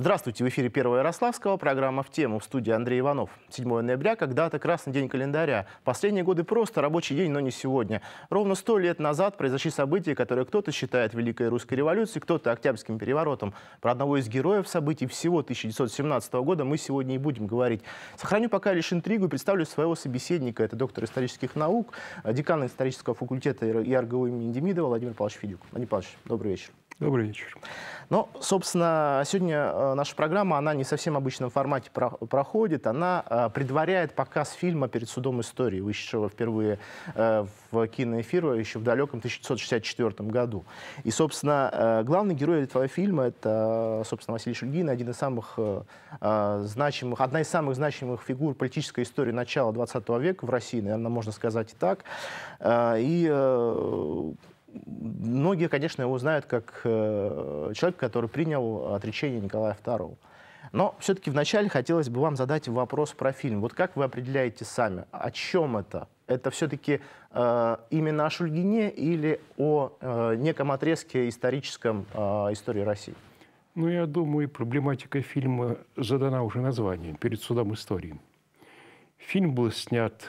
Здравствуйте, в эфире Первого Ярославского, программа «В тему» в студии Андрей Иванов. 7 ноября, когда-то красный день календаря. Последние годы просто рабочий день, но не сегодня. Ровно сто лет назад произошли события, которые кто-то считает Великой Русской революцией, кто-то Октябрьским переворотом. Про одного из героев событий всего 1917 года мы сегодня и будем говорить. Сохраню пока лишь интригу и представлю своего собеседника. Это доктор исторических наук, декан исторического факультета ИРГУ имени Демидова Владимир Павлович Федюк. Владимир Павлович, добрый вечер. Добрый вечер. Ну, собственно, сегодня э, наша программа, она не совсем в обычном формате проходит. Она э, предваряет показ фильма «Перед судом истории», вышедшего впервые э, в киноэфир еще в далеком 1964 году. И, собственно, главный герой этого фильма — это, собственно, Василий Шульгин, один из самых значимых, одна из самых значимых фигур политической истории начала 20 века в России, наверное, можно сказать и так. И многие, конечно, его знают как э, человек, который принял отречение Николая II. Но все-таки вначале хотелось бы вам задать вопрос про фильм. Вот как вы определяете сами, о чем это? Это все-таки э, именно о Шульгине или о э, неком отрезке историческом э, истории России? Ну, я думаю, проблематика фильма задана уже названием «Перед судом истории». Фильм был снят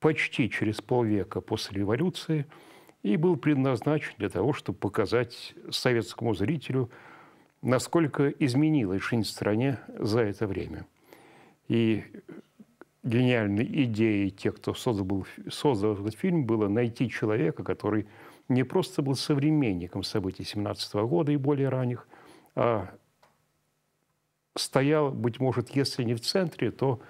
почти через полвека после революции и был предназначен для того, чтобы показать советскому зрителю, насколько изменилась жизнь в стране за это время. И гениальной идеей тех, кто создал, был, создал этот фильм, было найти человека, который не просто был современником событий 17 -го года и более ранних, а стоял, быть может, если не в центре, то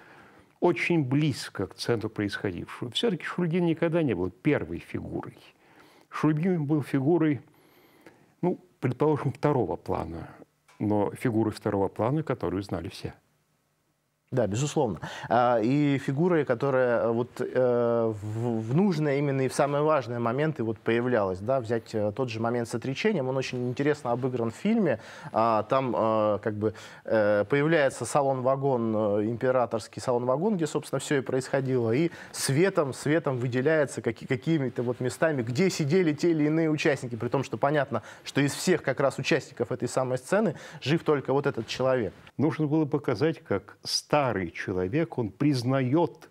очень близко к центру происходившего. Все-таки Шульгин никогда не был первой фигурой. Шульгин был фигурой, ну, предположим, второго плана, но фигурой второго плана, которую знали все. Да, безусловно. А, и фигура, которая э, вот э, в нужные именно и в самые важные моменты вот появлялась. Да, взять э, тот же момент с отречением, он очень интересно обыгран в фильме. А, там как бы появляется салон-вагон, императорский салон-вагон, где, собственно, все и происходило. И светом, светом выделяется какими-то вот местами, где сидели те или иные участники. При том, что понятно, что из всех как раз участников этой самой сцены жив только вот этот человек. Нужно было показать, как стар старый человек, он признает,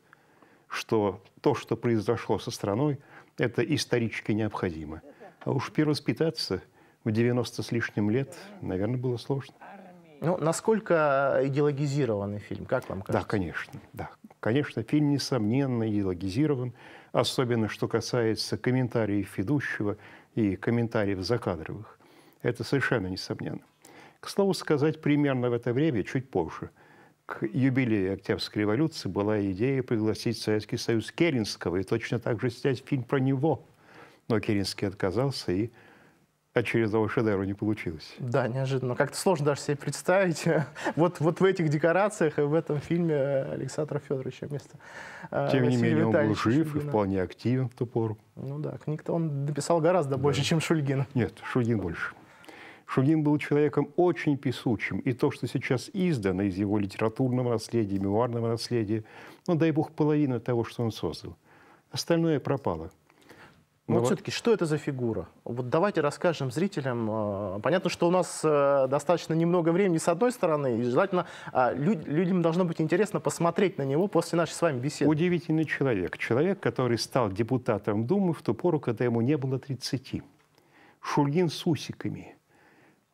что то, что произошло со страной, это исторически необходимо. А уж перевоспитаться в 90 с лишним лет, наверное, было сложно. Ну, насколько идеологизированный фильм, как вам кажется? Да, конечно, да. Конечно, фильм, несомненно, идеологизирован, особенно что касается комментариев ведущего и комментариев закадровых. Это совершенно несомненно. К слову сказать, примерно в это время, чуть позже – к юбилею Октябрьской революции была идея пригласить Советский Союз Керенского и точно так же снять фильм про него. Но Керенский отказался, и очередного шедевра не получилось. Да, неожиданно. Как-то сложно даже себе представить. вот, вот в этих декорациях и в этом фильме э, Александра Федоровича вместо э, Тем не менее, он был жив Шульгина. и вполне активен в ту пору. Ну да, книг-то он написал гораздо да. больше, чем Шульгин. Нет, Шульгин больше. Шульгин был человеком очень писучим, и то, что сейчас издано из его литературного наследия, мемуарного наследия, ну, дай бог, половина того, что он создал. Остальное пропало. Но ну, вот все-таки, что это за фигура? Вот давайте расскажем зрителям. Э, понятно, что у нас э, достаточно немного времени с одной стороны, и желательно а, люд, людям должно быть интересно посмотреть на него после нашей с вами беседы. Удивительный человек. Человек, который стал депутатом Думы в ту пору, когда ему не было 30. Шульгин с усиками –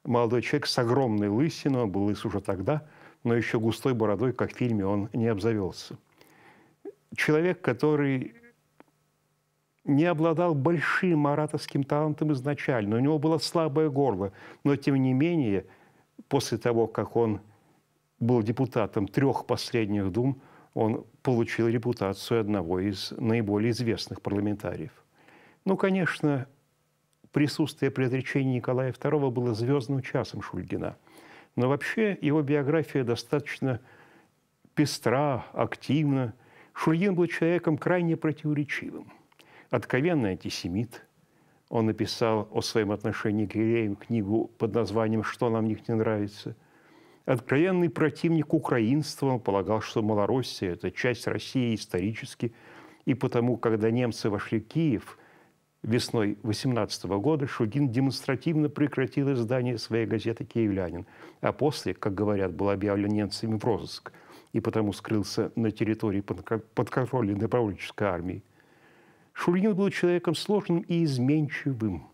молодой человек с огромной лысиной, он был лыс уже тогда, но еще густой бородой, как в фильме, он не обзавелся. Человек, который не обладал большим ораторским талантом изначально, у него было слабое горло, но тем не менее, после того, как он был депутатом трех последних дум, он получил репутацию одного из наиболее известных парламентариев. Ну, конечно, присутствие при отречении Николая II было звездным часом Шульгина. Но вообще его биография достаточно пестра, активна. Шульгин был человеком крайне противоречивым. Откровенный антисемит. Он написал о своем отношении к евреям книгу под названием «Что нам в них не нравится». Откровенный противник украинства. Он полагал, что Малороссия – это часть России исторически. И потому, когда немцы вошли в Киев – Весной 18 года Шугин демонстративно прекратил издание своей газеты «Киевлянин», а после, как говорят, был объявлен немцами в розыск и потому скрылся на территории подконтрольной добровольческой армии. Шульгин был человеком сложным и изменчивым.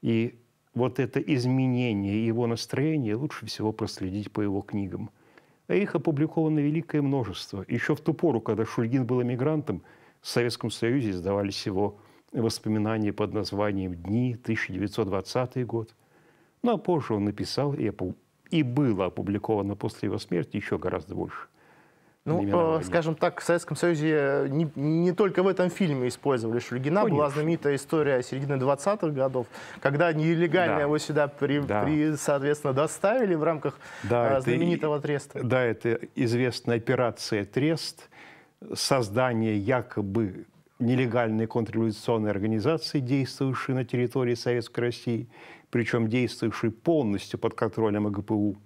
И вот это изменение его настроения лучше всего проследить по его книгам. А их опубликовано великое множество. Еще в ту пору, когда Шульгин был эмигрантом, в Советском Союзе издавались его воспоминание под названием «Дни», 1920 год. Ну а позже он написал и, и было опубликовано после его смерти еще гораздо больше. Ну, а, скажем так, в Советском Союзе э, не, не только в этом фильме использовали Шульгина. Была знаменитая история середины 20-х годов, когда нелегально да. его сюда, при, да. при, соответственно, доставили в рамках да, а, знаменитого это, Треста. Да, это известная операция «Трест», создание якобы нелегальные контрреволюционные организации, действовавшие на территории Советской России, причем действовавшие полностью под контролем АГПУ.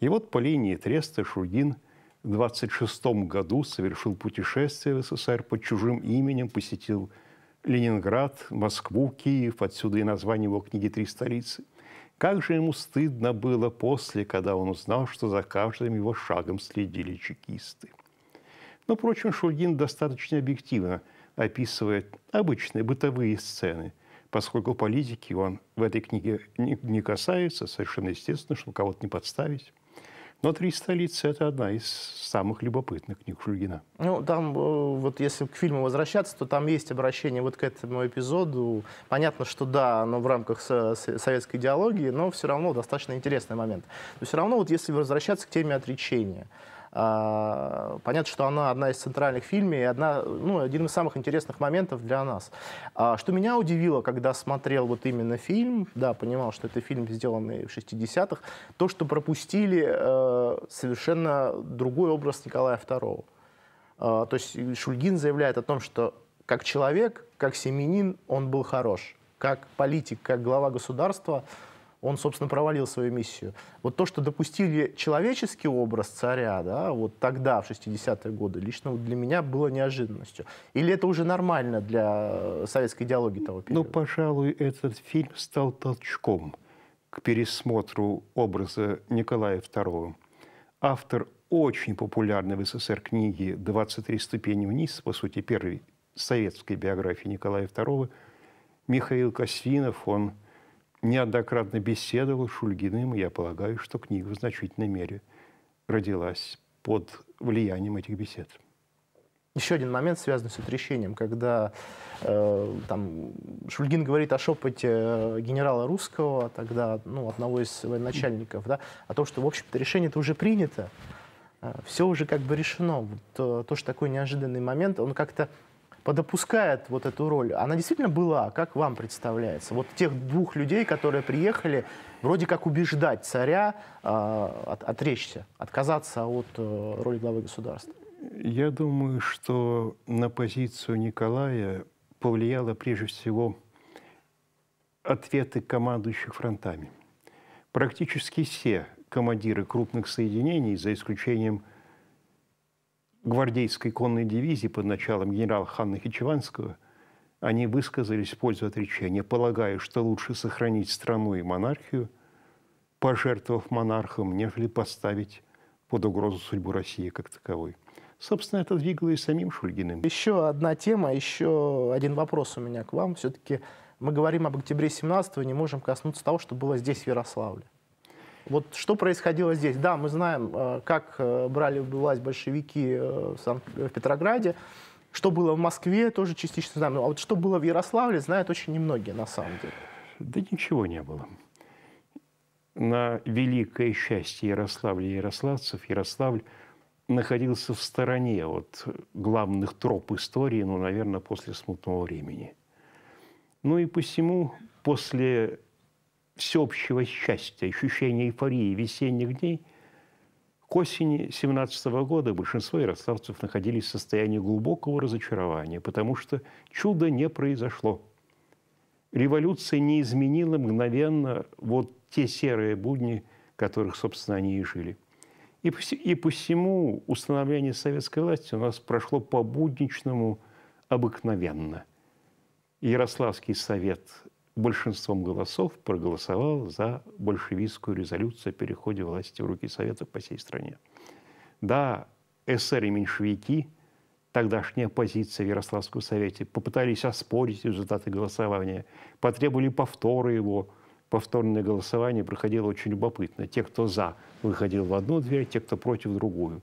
И вот по линии Треста Шургин в 26 году совершил путешествие в СССР под чужим именем, посетил Ленинград, Москву, Киев, отсюда и название его книги «Три столицы». Как же ему стыдно было после, когда он узнал, что за каждым его шагом следили чекисты. Но, впрочем, Шульгин достаточно объективно – описывает обычные бытовые сцены. Поскольку политики он в этой книге не касается, совершенно естественно, чтобы кого-то не подставить. Но «Три столицы» – это одна из самых любопытных книг Шульгина. Ну, там, э, вот если к фильму возвращаться, то там есть обращение вот к этому эпизоду. Понятно, что да, оно в рамках советской идеологии, но все равно достаточно интересный момент. Но все равно, вот если возвращаться к теме отречения – а, понятно, что она одна из центральных фильмов и одна, ну, один из самых интересных моментов для нас. А, что меня удивило, когда смотрел вот именно фильм, да, понимал, что это фильм, сделанный в 60-х, то, что пропустили э, совершенно другой образ Николая II. А, то есть Шульгин заявляет о том, что как человек, как семенин он был хорош, как политик, как глава государства он, собственно, провалил свою миссию. Вот то, что допустили человеческий образ царя, да, вот тогда, в 60-е годы, лично вот для меня было неожиданностью. Или это уже нормально для э, советской идеологии того ну, периода? Ну, пожалуй, этот фильм стал толчком к пересмотру образа Николая II. Автор очень популярной в СССР книги «23 ступени вниз», по сути, первой советской биографии Николая II, Михаил Косвинов, он неоднократно беседовал с Шульгиным, и я полагаю, что книга в значительной мере родилась под влиянием этих бесед. Еще один момент, связанный с утрясением, когда э, там, Шульгин говорит о шепоте э, генерала Русского, тогда ну, одного из военачальников, да, о том, что, в общем-то, решение-то уже принято, э, все уже как бы решено. Вот э, То, что такой неожиданный момент, он как-то подопускает вот эту роль, она действительно была, как вам представляется? Вот тех двух людей, которые приехали, вроде как убеждать царя э, от, отречься, отказаться от э, роли главы государства. Я думаю, что на позицию Николая повлияло прежде всего ответы командующих фронтами. Практически все командиры крупных соединений, за исключением гвардейской конной дивизии под началом генерала Ханна Хичеванского, они высказались в пользу отречения, полагая, что лучше сохранить страну и монархию, пожертвовав монархам, нежели поставить под угрозу судьбу России как таковой. Собственно, это двигало и самим Шульгиным. Еще одна тема, еще один вопрос у меня к вам. Все-таки мы говорим об октябре 17-го, не можем коснуться того, что было здесь, в Ярославле. Вот что происходило здесь? Да, мы знаем, э, как э, брали власть большевики э, в, Петрограде, что было в Москве, тоже частично знаем. Ну, а вот что было в Ярославле, знают очень немногие на самом деле. Да ничего не было. На великое счастье Ярославля и ярославцев Ярославль находился в стороне от главных троп истории, ну, наверное, после смутного времени. Ну и посему после всеобщего счастья, ощущения эйфории весенних дней, к осени 17 года большинство ярославцев находились в состоянии глубокого разочарования, потому что чудо не произошло. Революция не изменила мгновенно вот те серые будни, которых, собственно, они и жили. И, и посему установление советской власти у нас прошло по-будничному обыкновенно. Ярославский совет большинством голосов проголосовал за большевистскую резолюцию о переходе власти в руки Советов по всей стране. Да, эсеры и меньшевики, тогдашняя оппозиция в Ярославском Совете, попытались оспорить результаты голосования, потребовали повтора его. Повторное голосование проходило очень любопытно. Те, кто за, выходил в одну дверь, те, кто против, в другую.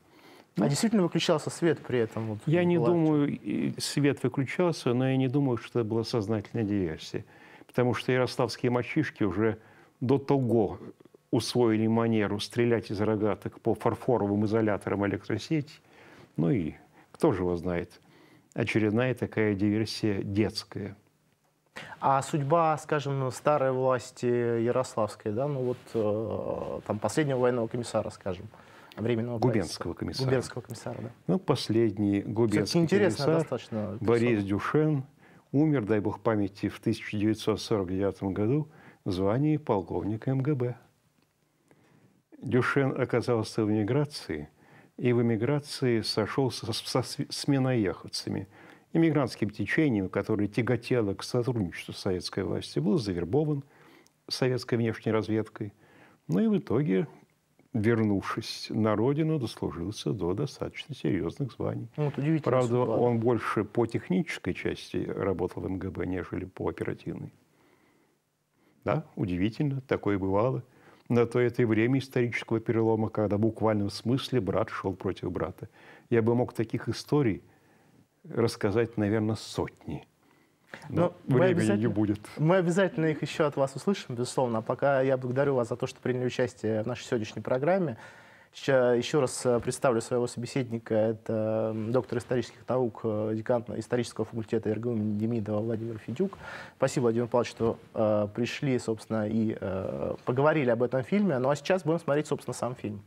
А действительно выключался свет при этом? Вот, я не думаю, свет выключался, но я не думаю, что это была сознательная диверсия потому что ярославские мальчишки уже до того усвоили манеру стрелять из рогаток по фарфоровым изоляторам электросети. Ну и кто же его знает, очередная такая диверсия детская. А судьба, скажем, старой власти Ярославской, да, ну вот э, там последнего военного комиссара, скажем, временного Губенского комиссара. Губенского комиссара, да. Ну, последний губернский комиссар достаточно Борис Дюшен – умер, дай бог памяти, в 1949 году в звании полковника МГБ. Дюшен оказался в миграции и в эмиграции сошелся со, с миноехавцами, иммигрантским течением, которое тяготело к сотрудничеству с советской властью, был завербован советской внешней разведкой. Ну и в итоге вернувшись на родину, дослужился до достаточно серьезных званий. Ну, вот Правда, судьба. он больше по технической части работал в МГБ, нежели по оперативной. Да, удивительно, такое бывало. На то это и время исторического перелома, когда в буквальном смысле брат шел против брата. Я бы мог таких историй рассказать, наверное, сотни – но Да, Но время ее будет. Мы обязательно их еще от вас услышим, безусловно. А пока я благодарю вас за то, что приняли участие в нашей сегодняшней программе. Еще раз э, представлю своего собеседника. Это доктор исторических наук, э, декан исторического факультета РГУ Демидова Владимир Федюк. Спасибо, Владимир Павлович, что э, пришли, собственно, и э, поговорили об этом фильме. Ну а сейчас будем смотреть, собственно, сам фильм.